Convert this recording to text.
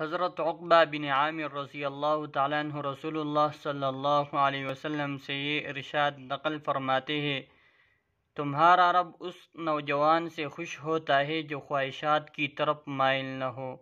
حضرت عقبہ بن عامر رضی اللہ تعالیٰ عنہ رسول اللہ صلی اللہ علیہ وسلم سے یہ ارشاد نقل فرماتے ہیں تمہارا رب اس نوجوان سے خوش ہوتا ہے جو خواہشات کی طرف مائل نہ ہو